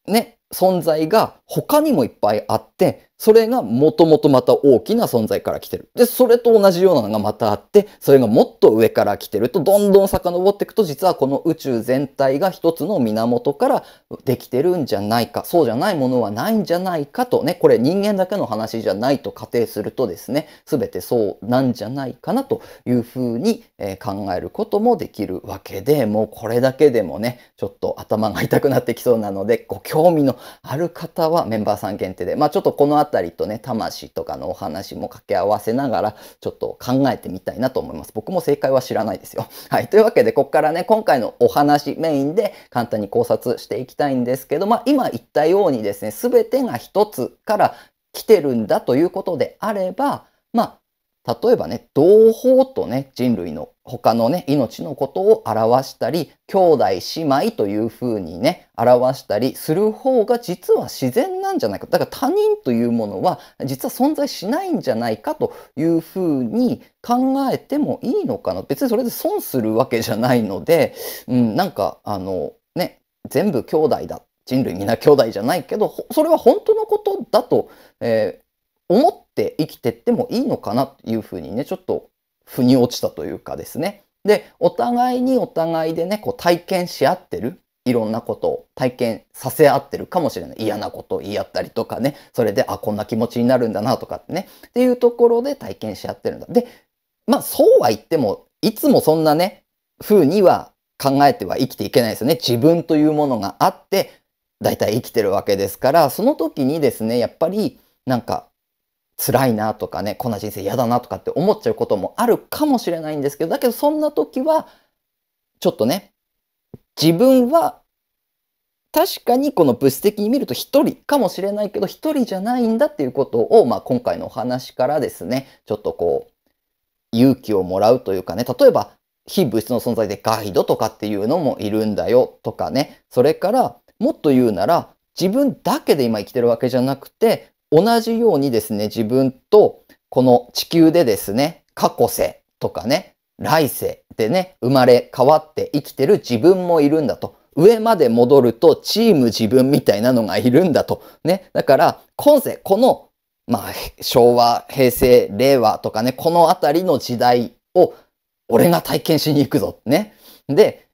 ね、存在が他にもいっぱいあって、それがもともとまた大きな存在から来てる。で、それと同じようなのがまたあって、それがもっと上から来てると、どんどん遡っていくと、実はこの宇宙全体が一つの源からできてるんじゃないか、そうじゃないものはないんじゃないかとね、これ人間だけの話じゃないと仮定するとですね、すべてそうなんじゃないかなというふうに考えることもできるわけで、もうこれだけでもね、ちょっと頭が痛くなってきそうなので、ご興味のある方はメンバーさん限定で、まあちょっとこのとね、魂とかのお話も掛け合わせながら、ちょっと考えてみたいなと思います。僕も正解は知らないですよ。*laughs* はい。というわけで、ここからね、今回のお話メインで簡単に考察していきたいんですけど、まあ、今言ったようにですね、全てが一つから来てるんだということであれば、まあ、例えばね、同胞とね、人類の他のね、命のことを表したり、兄弟姉妹というふうにね、表したりする方が実は自然なんじゃないか。だから他人というものは実は存在しないんじゃないかというふうに考えてもいいのかな。別にそれで損するわけじゃないので、うん、なんかあの、ね、全部兄弟だ。人類みんな兄弟じゃないけど、それは本当のことだと、えー、思って生きてってもいいのかなというふうにね、ちょっと腑に落ちたというかですね。で、お互いにお互いでね、こう体験し合ってる。いろんなことを体験させ合ってるかもしれない。嫌なことを言い合ったりとかね。それで、あ、こんな気持ちになるんだなとかってね。っていうところで体験し合ってるんだ。で、まあそうは言っても、いつもそんなね、風には考えては生きていけないですよね。自分というものがあって、大体生きてるわけですから、その時にですね、やっぱりなんか辛いなとかね、こんな人生嫌だなとかって思っちゃうこともあるかもしれないんですけど、だけどそんな時は、ちょっとね、自分は確かにこの物質的に見ると一人かもしれないけど、一人じゃないんだっていうことを、まあ今回のお話からですね、ちょっとこう、勇気をもらうというかね、例えば非物質の存在でガイドとかっていうのもいるんだよとかね、それからもっと言うなら自分だけで今生きてるわけじゃなくて、同じようにですね、自分とこの地球でですね、過去世とかね、来世でね、生まれ変わって生きてる自分もいるんだと。上まで戻るとチーム自分みたいなのがいるんだと。ね。だから、今世、この、まあ、昭和、平成、令和とかね、このあたりの時代を俺が体験しに行くぞ。ね。で、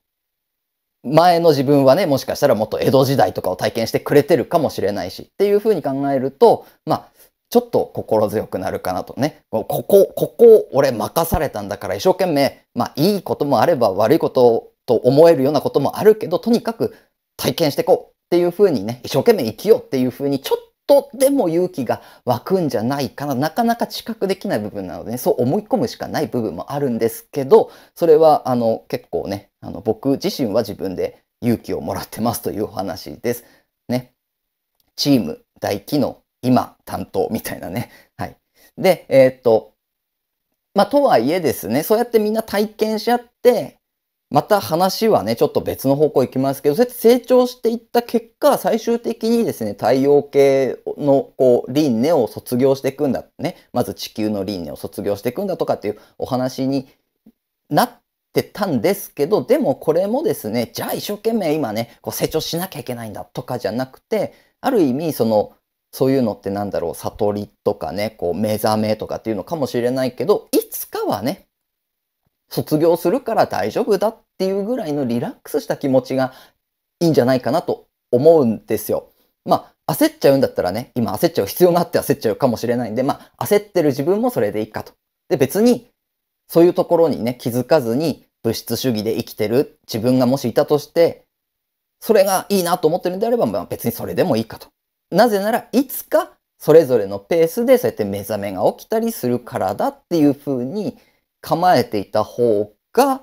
前の自分はね、もしかしたらもっと江戸時代とかを体験してくれてるかもしれないし、っていうふうに考えると、まあ、ちょっと心強くなるかなとね。ここ、ここ俺任されたんだから一生懸命、まあいいこともあれば悪いことと思えるようなこともあるけど、とにかく体験していこうっていうふうにね、一生懸命生きようっていうふうにちょっとでも勇気が湧くんじゃないかな。なかなか知覚できない部分なのでね、そう思い込むしかない部分もあるんですけど、それはあの結構ね、あの僕自身は自分で勇気をもらってますというお話です。ね。チーム、大機能、今、担当みたいなね。はい。で、えー、っと、まあ、とはいえですね、そうやってみんな体験し合って、また話はね、ちょっと別の方向行きますけど、そうやって成長していった結果、最終的にですね、太陽系のこう、輪廻を卒業していくんだ、ね、まず地球の輪廻を卒業していくんだとかっていうお話になっってたんですけど、でもこれもですね、じゃあ一生懸命今ね、こう成長しなきゃいけないんだとかじゃなくて、ある意味その、そういうのってなんだろう、悟りとかね、こう目覚めとかっていうのかもしれないけど、いつかはね、卒業するから大丈夫だっていうぐらいのリラックスした気持ちがいいんじゃないかなと思うんですよ。まあ、焦っちゃうんだったらね、今焦っちゃう必要があって焦っちゃうかもしれないんで、まあ、焦ってる自分もそれでいいかと。で、別にそういうところにね、気づかずに物質主義で生きてる自分がもしいたとして、それがいいなと思ってるんであれば、まあ、別にそれでもいいかと。なぜならいつかそれぞれのペースでそうやって目覚めが起きたりするからだっていうふうに構えていた方が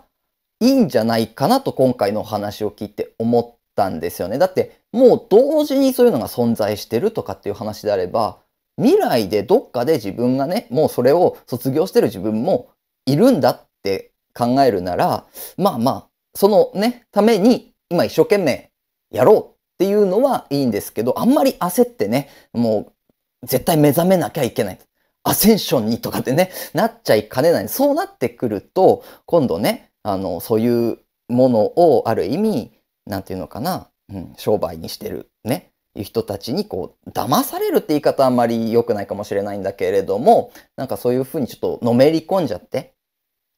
いいんじゃないかなと今回のお話を聞いて思ったんですよね。だってもう同時にそういうのが存在してるとかっていう話であれば未来でどっかで自分がねもうそれを卒業してる自分もいるんだって考えるなら、まあまあ、そのね、ために今一生懸命やろうっていうのはいいんですけど、あんまり焦ってね、もう絶対目覚めなきゃいけない。アセンションにとかってね、なっちゃいかねない。そうなってくると、今度ね、あの、そういうものをある意味、なんていうのかな、うん、商売にしてるね、いう人たちにこう、騙されるって言い方あんまり良くないかもしれないんだけれども、なんかそういうふうにちょっとのめり込んじゃって、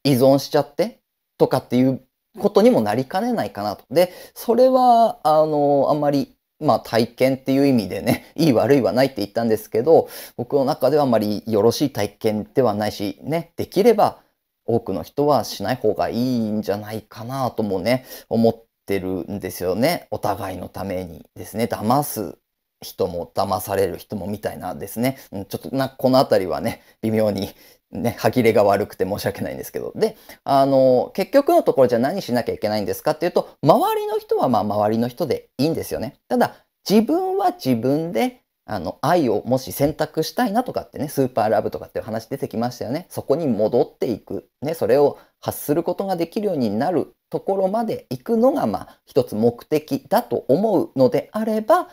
依存しちゃってとかっていうことにもなりかねないかなと。で、それは、あの、あんまり、まあ体験っていう意味でね、*laughs* いい悪いはないって言ったんですけど、僕の中ではあんまりよろしい体験ではないし、ね、できれば多くの人はしない方がいいんじゃないかなともね、思ってるんですよね。お互いのためにですね、騙す人も騙される人もみたいなですね、ちょっとなこのあたりはね微妙にね、歯切れが悪くて申し訳ないんですけど。で、あの、結局のところじゃ何しなきゃいけないんですかっていうと、周りの人はまあ周りの人でいいんですよね。ただ、自分は自分で、あの、愛をもし選択したいなとかってね、スーパーラブとかっていう話出てきましたよね。そこに戻っていく。ね、それを発することができるようになるところまで行くのが、まあ、一つ目的だと思うのであれば、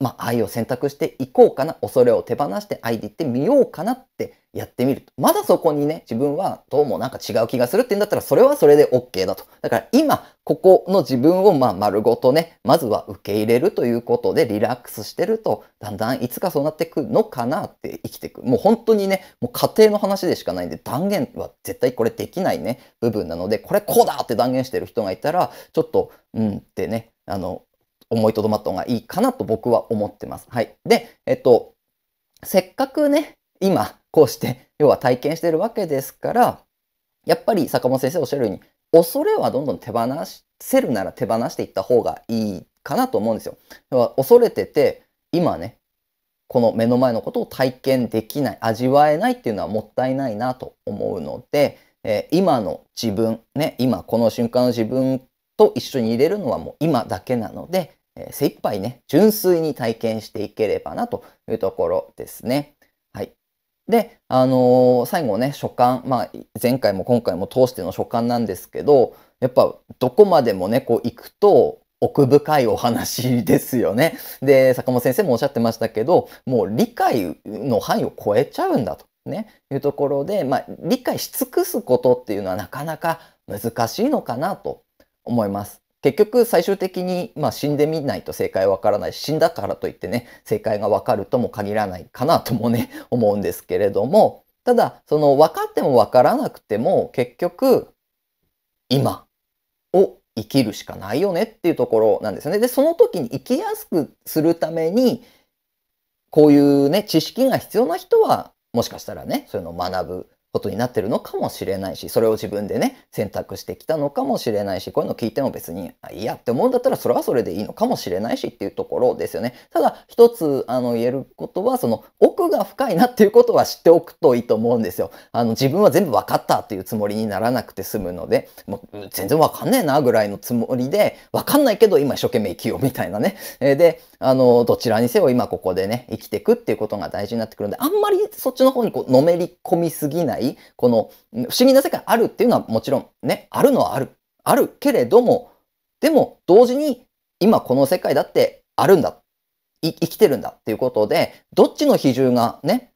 まあ、愛を選択していこうかな。恐れを手放して愛で行ってみようかなってやってみると。まだそこにね、自分はどうもなんか違う気がするって言うんだったら、それはそれで OK だと。だから今、ここの自分をまあ丸ごとね、まずは受け入れるということでリラックスしてると、だんだんいつかそうなってくのかなって生きていく。もう本当にね、もう家庭の話でしかないんで、断言は絶対これできないね、部分なので、これこうだって断言してる人がいたら、ちょっと、うんってね、あの、思いとどまった方がいいかなと僕は思ってます。はい。で、えっと、せっかくね、今、こうして *laughs* 要は体験してるわけですからやっぱり坂本先生おっしゃるように恐れはどんどん手放せるなら手放していった方がいいかなと思うんですよ。要は恐れてて今ねこの目の前のことを体験できない味わえないっていうのはもったいないなと思うので、えー、今の自分ね今この瞬間の自分と一緒に入れるのはもう今だけなので、えー、精一杯ね純粋に体験していければなというところですね。で、あのー、最後ね、書簡、まあ、前回も今回も通しての書簡なんですけど、やっぱどこまでもね、こう行くと、奥深いお話ですよね。で、坂本先生もおっしゃってましたけど、もう理解の範囲を超えちゃうんだと、ね、いうところで、まあ、理解し尽くすことっていうのはなかなか難しいのかなと思います。結局最終的に、まあ、死んでみないと正解わからない死んだからといってね正解がわかるとも限らないかなともね *laughs* 思うんですけれどもただその分かっても分からなくても結局今を生きるしかないよねっていうところなんですよね。でその時に生きやすくするためにこういうね知識が必要な人はもしかしたらねそういうのを学ぶことになってるのかもしれないし、それを自分でね、選択してきたのかもしれないし、こういうの聞いても別に、いやって思うんだったらそれはそれでいいのかもしれないしっていうところですよね。ただ、一つ、あの、言えることは、その、奥が深いなっていうことは知っておくといいと思うんですよ。あの、自分は全部分かったっていうつもりにならなくて済むので、もう全然分かんねえなぐらいのつもりで、分かんないけど今一生懸命生きようみたいなね。で、あの、どちらにせよ今ここでね、生きていくっていうことが大事になってくるんで、あんまりそっちの方にこう、のめり込みすぎない、この、不思議な世界あるっていうのはもちろんね、あるのはある。あるけれども、でも同時に今この世界だってあるんだ。生きてるんだっていうことで、どっちの比重がね、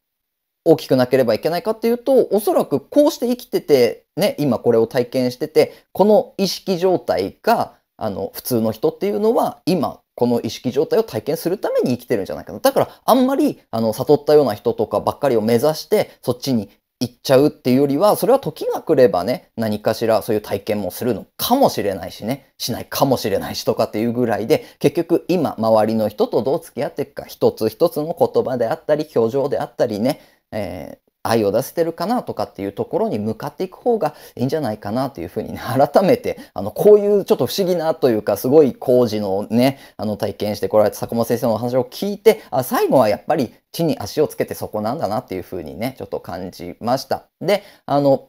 大きくなければいけないかっていうと、おそらくこうして生きてて、ね、今これを体験してて、この意識状態が、あの、普通の人っていうのは、今この意識状態を体験するために生きてるんじゃないかな。だから、あんまり、あの、悟ったような人とかばっかりを目指して、そっちに行っちゃうっていうよりは、それは時が来ればね、何かしらそういう体験もするのかもしれないしね、しないかもしれないしとかっていうぐらいで、結局今、周りの人とどう付き合っていくか、一つ一つの言葉であったり、表情であったりね、え愛を出せてるかなとかっていうところに向かっていく方がいいんじゃないかなというふうにね、*laughs* 改めて、あの、こういうちょっと不思議なというか、すごい工事のね、あの、体験してこられた坂本先生のお話を聞いて、あ最後はやっぱり地に足をつけてそこなんだなっていうふうにね、ちょっと感じました。で、あの、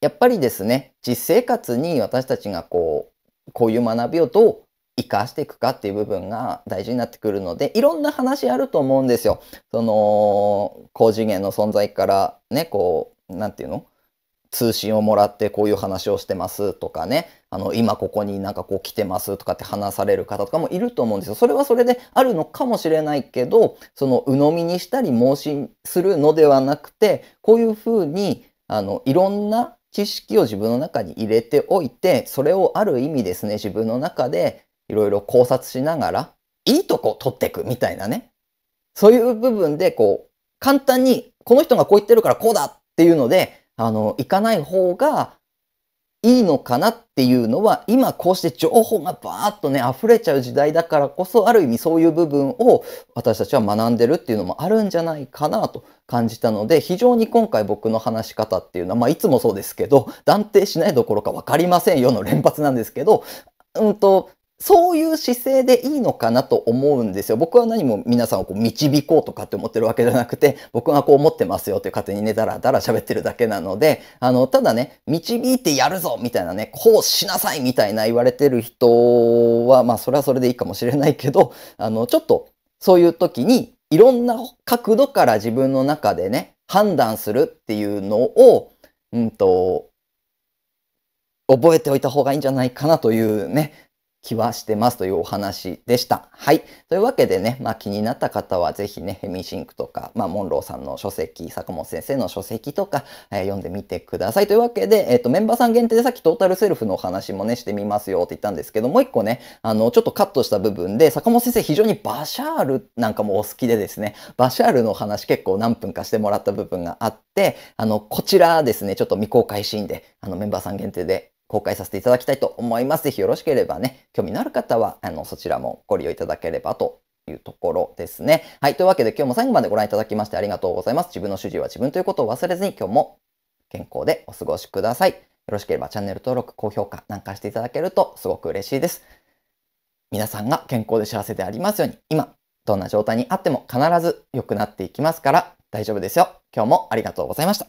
やっぱりですね、実生活に私たちがこう、こういう学びをどう生かしていくかっていう部分が大事になってくるのでいろんな話あると思うんですよ。その高次元の存在からねこう何て言うの通信をもらってこういう話をしてますとかねあの今ここになんかこう来てますとかって話される方とかもいると思うんですよ。それはそれであるのかもしれないけどその鵜呑みにしたり盲信するのではなくてこういうふうにあのいろんな知識を自分の中に入れておいてそれをある意味ですね自分の中でいろいろ考察しながら、いいとこ取っていくみたいなね。そういう部分で、こう、簡単に、この人がこう言ってるからこうだっていうので、あの、行かない方がいいのかなっていうのは、今こうして情報がバーッとね、溢れちゃう時代だからこそ、ある意味そういう部分を私たちは学んでるっていうのもあるんじゃないかなと感じたので、非常に今回僕の話し方っていうのは、まあいつもそうですけど、断定しないどころかわかりませんよの連発なんですけど、うんと、そういう姿勢でいいのかなと思うんですよ。僕は何も皆さんをこう導こうとかって思ってるわけじゃなくて、僕がこう思ってますよって勝手にね、だらだら喋ってるだけなので、あの、ただね、導いてやるぞみたいなね、こうしなさいみたいな言われてる人は、まあそれはそれでいいかもしれないけど、あの、ちょっとそういう時にいろんな角度から自分の中でね、判断するっていうのを、うんと、覚えておいた方がいいんじゃないかなというね、気はしてますというお話でした。はい。というわけでね、まあ気になった方はぜひね、ヘミシンクとか、まあモンローさんの書籍、坂本先生の書籍とか、えー、読んでみてください。というわけで、えっ、ー、と、メンバーさん限定でさっきトータルセルフのお話もね、してみますよって言ったんですけど、もう一個ね、あの、ちょっとカットした部分で、坂本先生非常にバシャールなんかもお好きでですね、バシャールのお話結構何分かしてもらった部分があって、あの、こちらですね、ちょっと未公開シーンで、あの、メンバーさん限定で公開させていただきたいと思います。ぜひよろしければね、興味のある方は、あの、そちらもご利用いただければというところですね。はい。というわけで今日も最後までご覧いただきましてありがとうございます。自分の主人は自分ということを忘れずに今日も健康でお過ごしください。よろしければチャンネル登録、高評価なんかしていただけるとすごく嬉しいです。皆さんが健康で幸せでありますように、今、どんな状態にあっても必ず良くなっていきますから大丈夫ですよ。今日もありがとうございました。